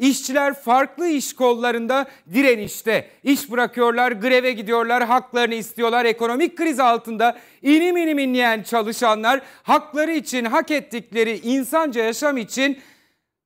İşçiler farklı iş kollarında direnişte. İş bırakıyorlar, greve gidiyorlar, haklarını istiyorlar. Ekonomik kriz altında inim inim inleyen çalışanlar hakları için, hak ettikleri insanca yaşam için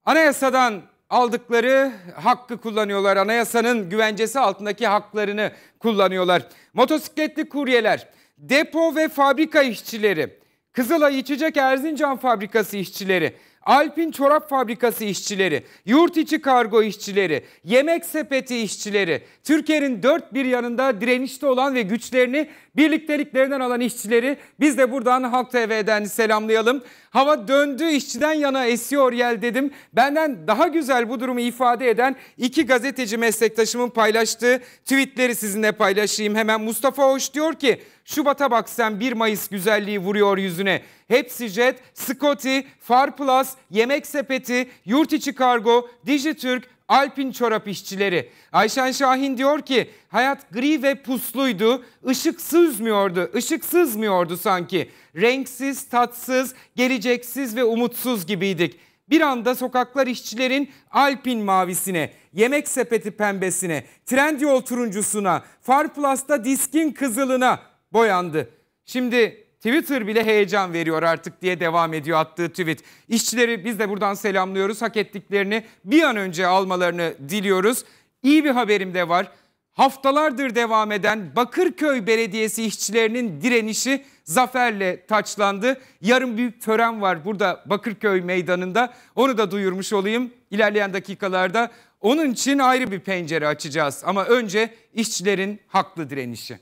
anayasadan aldıkları hakkı kullanıyorlar. Anayasanın güvencesi altındaki haklarını kullanıyorlar. Motosikletli kuryeler, depo ve fabrika işçileri, Kızılay İçecek Erzincan Fabrikası işçileri, Alpin Çorap Fabrikası işçileri, yurt içi kargo işçileri, yemek sepeti işçileri, Türkiye'nin dört bir yanında direnişte olan ve güçlerini birlikteliklerinden alan işçileri biz de buradan Halk TV'den selamlayalım. Hava döndü işçiden yana esiyor yel dedim. Benden daha güzel bu durumu ifade eden iki gazeteci meslektaşımın paylaştığı tweetleri sizinle paylaşayım. Hemen Mustafa Hoş diyor ki Şubat'a bak sen 1 Mayıs güzelliği vuruyor yüzüne. Hepsi Jet, Scotty, Far Plus, Yemek Sepeti, Yurt içi Kargo, Dijitürk, Alpin çorap işçileri. Ayşen Şahin diyor ki hayat gri ve pusluydu, ışık sızmıyordu, ışık sızmıyordu sanki. Renksiz, tatsız, geleceksiz ve umutsuz gibiydik. Bir anda sokaklar işçilerin Alpin mavisine, yemek sepeti pembesine, Trendyol turuncusuna, Farplus'ta diskin kızılına, boyandı. Şimdi Twitter bile heyecan veriyor artık diye devam ediyor attığı tweet. İşçileri biz de buradan selamlıyoruz. Hak ettiklerini bir an önce almalarını diliyoruz. İyi bir haberim de var. Haftalardır devam eden Bakırköy Belediyesi işçilerinin direnişi zaferle taçlandı. Yarın büyük tören var burada Bakırköy Meydanı'nda. Onu da duyurmuş olayım ilerleyen dakikalarda. Onun için ayrı bir pencere açacağız ama önce işçilerin haklı direnişi.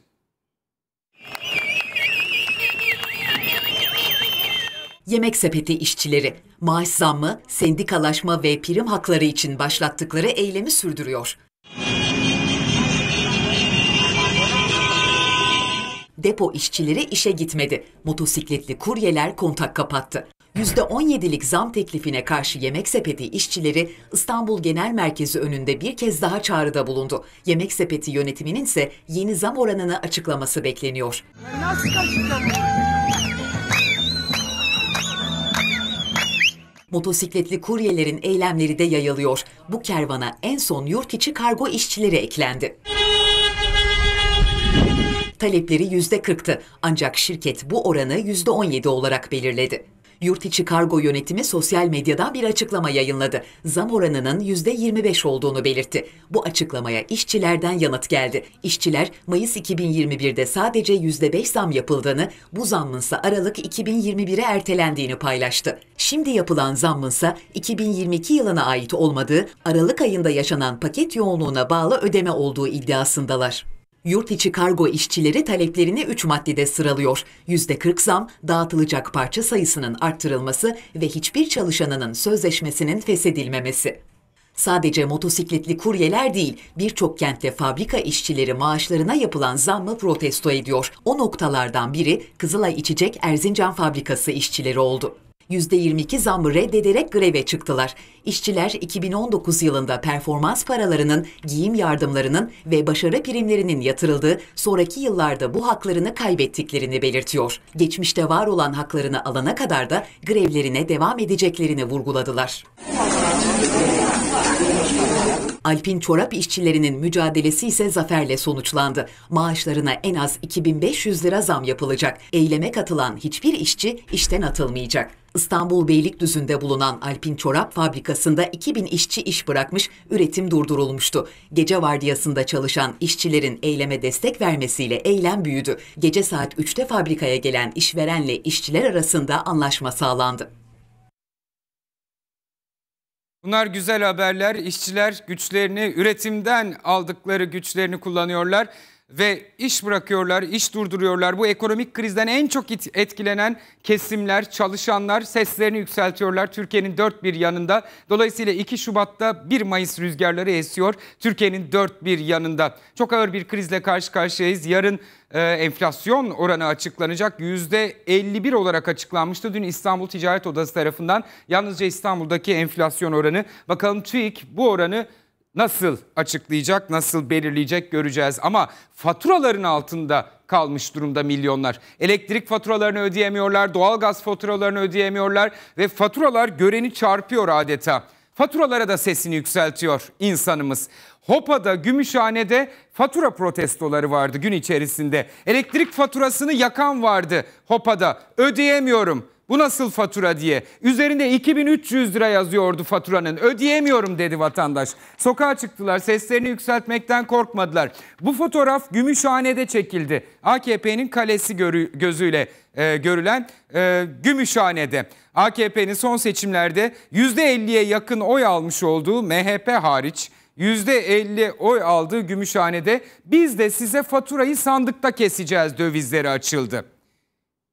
Yemek sepeti işçileri maaş zammı, sendikalaşma ve prim hakları için başlattıkları eylemi sürdürüyor. Depo işçileri işe gitmedi. Motosikletli kuryeler kontak kapattı. %17'lik zam teklifine karşı Yemek Sepeti işçileri İstanbul Genel Merkezi önünde bir kez daha çağrıda bulundu. Yemek Sepeti yönetiminin ise yeni zam oranını açıklaması bekleniyor. Nasıl Motosikletli kuryelerin eylemleri de yayılıyor. Bu kervana en son yurt içi kargo işçileri eklendi. Talepleri %40'tı ancak şirket bu oranı %17 olarak belirledi. Yurt içi kargo yönetimi sosyal medyadan bir açıklama yayınladı. Zam oranının %25 olduğunu belirtti. Bu açıklamaya işçilerden yanıt geldi. İşçiler Mayıs 2021'de sadece %5 zam yapıldığını, bu zammınsa Aralık 2021'e ertelendiğini paylaştı. Şimdi yapılan zammınsa 2022 yılına ait olmadığı, Aralık ayında yaşanan paket yoğunluğuna bağlı ödeme olduğu iddiasındalar. Yurt içi kargo işçileri taleplerini 3 maddede sıralıyor. %40 zam, dağıtılacak parça sayısının arttırılması ve hiçbir çalışanının sözleşmesinin feshedilmemesi. Sadece motosikletli kuryeler değil, birçok kentte fabrika işçileri maaşlarına yapılan zammı protesto ediyor. O noktalardan biri Kızılay İçecek Erzincan Fabrikası işçileri oldu. %22 zammı reddederek greve çıktılar. İşçiler 2019 yılında performans paralarının, giyim yardımlarının ve başarı primlerinin yatırıldığı sonraki yıllarda bu haklarını kaybettiklerini belirtiyor. Geçmişte var olan haklarını alana kadar da grevlerine devam edeceklerini vurguladılar. Alpin çorap işçilerinin mücadelesi ise zaferle sonuçlandı. Maaşlarına en az 2500 lira zam yapılacak. Eyleme katılan hiçbir işçi işten atılmayacak. İstanbul Beylikdüzü'nde bulunan Alpin Çorap Fabrikası'nda 2000 işçi iş bırakmış, üretim durdurulmuştu. Gece vardiyasında çalışan işçilerin eyleme destek vermesiyle eylem büyüdü. Gece saat 3'te fabrikaya gelen işverenle işçiler arasında anlaşma sağlandı. Bunlar güzel haberler. İşçiler güçlerini üretimden aldıkları güçlerini kullanıyorlar ve iş bırakıyorlar, iş durduruyorlar. Bu ekonomik krizden en çok etkilenen kesimler, çalışanlar seslerini yükseltiyorlar Türkiye'nin dört bir yanında. Dolayısıyla 2 Şubat'ta 1 Mayıs rüzgarları esiyor Türkiye'nin dört bir yanında. Çok ağır bir krizle karşı karşıyayız. Yarın e, enflasyon oranı açıklanacak. %51 olarak açıklanmıştı dün İstanbul Ticaret Odası tarafından. Yalnızca İstanbul'daki enflasyon oranı. Bakalım TÜİK bu oranı nasıl açıklayacak, nasıl belirleyecek göreceğiz. Ama faturaların altında kalmış durumda milyonlar. Elektrik faturalarını ödeyemiyorlar, doğalgaz faturalarını ödeyemiyorlar ve faturalar göreni çarpıyor adeta. Faturalara da sesini yükseltiyor insanımız. Hopa'da, Gümüşhane'de fatura protestoları vardı gün içerisinde. Elektrik faturasını yakan vardı Hopa'da. Ödeyemiyorum. Bu nasıl fatura diye. Üzerinde 2300 lira yazıyordu faturanın. Ödeyemiyorum dedi vatandaş. Sokağa çıktılar. Seslerini yükseltmekten korkmadılar. Bu fotoğraf Gümüşhane'de çekildi. AKP'nin kalesi görü, gözüyle e, görülen e, Gümüşhane'de. AKP'nin son seçimlerde %50'ye yakın oy almış olduğu MHP hariç %50 oy aldığı Gümüşhane'de biz de size faturayı sandıkta keseceğiz dövizleri açıldı.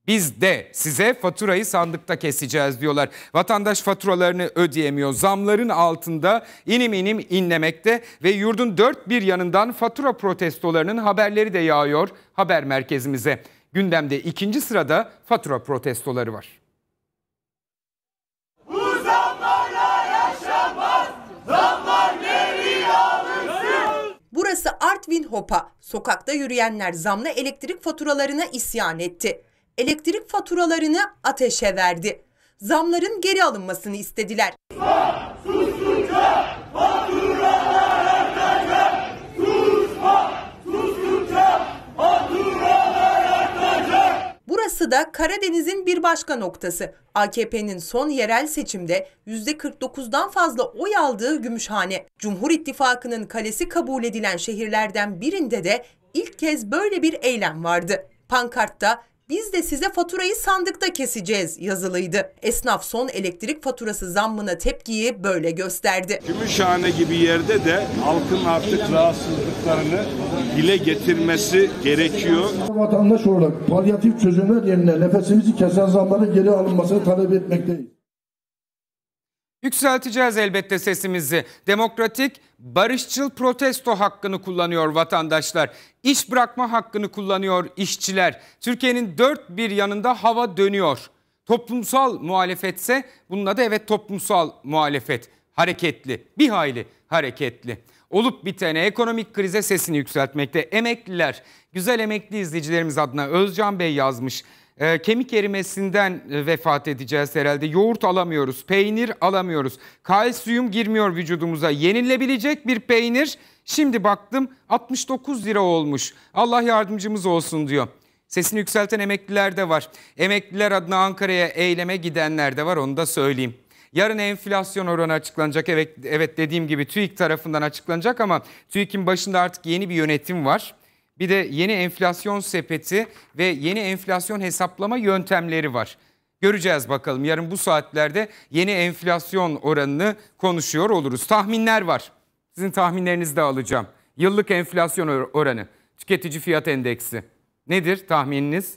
Biz de size faturayı sandıkta keseceğiz diyorlar. Vatandaş faturalarını ödeyemiyor. Zamların altında inim inim inlemekte ve yurdun dört bir yanından fatura protestolarının haberleri de yağıyor haber merkezimize. Gündemde ikinci sırada fatura protestoları var. Burası Artvin Hopa. Sokakta yürüyenler zamlı elektrik faturalarına isyan etti elektrik faturalarını ateşe verdi. Zamların geri alınmasını istediler. Susma, Burası da Karadeniz'in bir başka noktası. AKP'nin son yerel seçimde %49'dan fazla oy aldığı Gümüşhane. Cumhur İttifakı'nın kalesi kabul edilen şehirlerden birinde de ilk kez böyle bir eylem vardı. Pankartta biz de size faturayı sandıkta keseceğiz yazılıydı. Esnaf son elektrik faturası zammına tepkiyi böyle gösterdi. Gümüşhane gibi yerde de halkın artık rahatsızlıklarını dile getirmesi gerekiyor. Vatandaş olarak palyatif çözümler yerine nefesimizi kesen zamların geri alınmasını talep etmekteyiz. Yükselteceğiz elbette sesimizi. Demokratik, barışçıl protesto hakkını kullanıyor vatandaşlar. İş bırakma hakkını kullanıyor işçiler. Türkiye'nin dört bir yanında hava dönüyor. Toplumsal muhalefetse bununla da evet toplumsal muhalefet. Hareketli, bir hayli hareketli. Olup bitene ekonomik krize sesini yükseltmekte emekliler. Güzel emekli izleyicilerimiz adına Özcan Bey yazmış. E, kemik erimesinden e, vefat edeceğiz herhalde. Yoğurt alamıyoruz, peynir alamıyoruz. Kalsiyum girmiyor vücudumuza. Yenilebilecek bir peynir şimdi baktım 69 lira olmuş. Allah yardımcımız olsun diyor. Sesini yükselten emekliler de var. Emekliler adına Ankara'ya eyleme gidenler de var onu da söyleyeyim. Yarın enflasyon oranı açıklanacak. Evet, evet dediğim gibi TÜİK tarafından açıklanacak ama TÜİK'in başında artık yeni bir yönetim var bir de yeni enflasyon sepeti ve yeni enflasyon hesaplama yöntemleri var. Göreceğiz bakalım yarın bu saatlerde yeni enflasyon oranını konuşuyor oluruz. Tahminler var. Sizin tahminlerinizi de alacağım. Yıllık enflasyon oranı, tüketici fiyat endeksi. Nedir tahmininiz?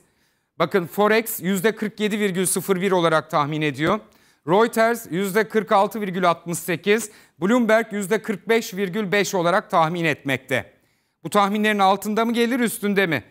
Bakın Forex %47,01 olarak tahmin ediyor. Reuters %46,68, Bloomberg %45,5 olarak tahmin etmekte. Bu tahminlerin altında mı gelir üstünde mi?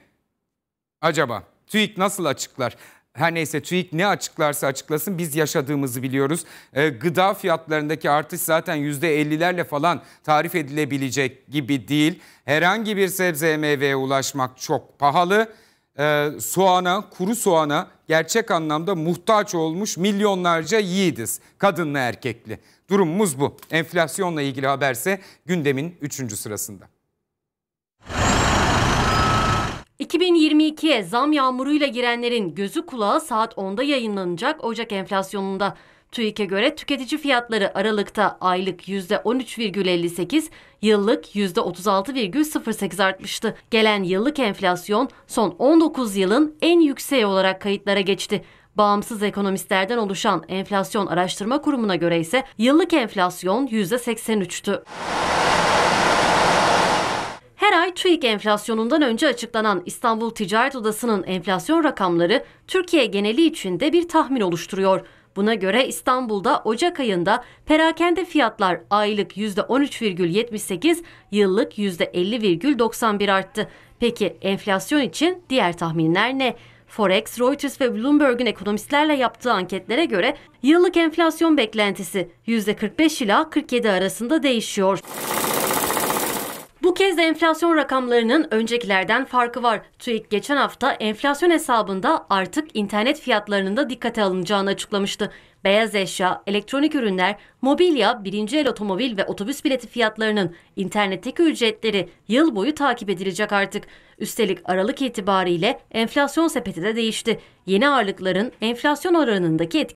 Acaba TÜİK nasıl açıklar? Her neyse TÜİK ne açıklarsa açıklasın biz yaşadığımızı biliyoruz. E, gıda fiyatlarındaki artış zaten %50'lerle falan tarif edilebilecek gibi değil. Herhangi bir sebze meyveye ulaşmak çok pahalı. E, soğana, kuru soğana gerçek anlamda muhtaç olmuş milyonlarca yiğidiz. Kadınlı erkekli. Durumumuz bu. Enflasyonla ilgili haberse gündemin 3. sırasında. 2022'ye zam yağmuruyla girenlerin gözü kulağı saat 10'da yayınlanacak Ocak enflasyonunda. TÜİK'e göre tüketici fiyatları Aralık'ta aylık %13,58, yıllık %36,08 artmıştı. Gelen yıllık enflasyon son 19 yılın en yükseği olarak kayıtlara geçti. Bağımsız ekonomistlerden oluşan Enflasyon Araştırma Kurumu'na göre ise yıllık enflasyon %83'tü. Her ay TÜİK enflasyonundan önce açıklanan İstanbul Ticaret Odası'nın enflasyon rakamları Türkiye geneli için de bir tahmin oluşturuyor. Buna göre İstanbul'da Ocak ayında perakende fiyatlar aylık %13,78, yıllık %50,91 arttı. Peki enflasyon için diğer tahminler ne? Forex, Reuters ve Bloomberg'un ekonomistlerle yaptığı anketlere göre yıllık enflasyon beklentisi %45 ila 47 arasında değişiyor. Bu kez de enflasyon rakamlarının öncekilerden farkı var. TÜİK geçen hafta enflasyon hesabında artık internet fiyatlarının da dikkate alınacağını açıklamıştı. Beyaz eşya, elektronik ürünler, mobilya, birinci el otomobil ve otobüs bileti fiyatlarının internetteki ücretleri yıl boyu takip edilecek artık. Üstelik Aralık itibariyle enflasyon sepeti de değişti. Yeni ağırlıkların enflasyon oranındaki etkisi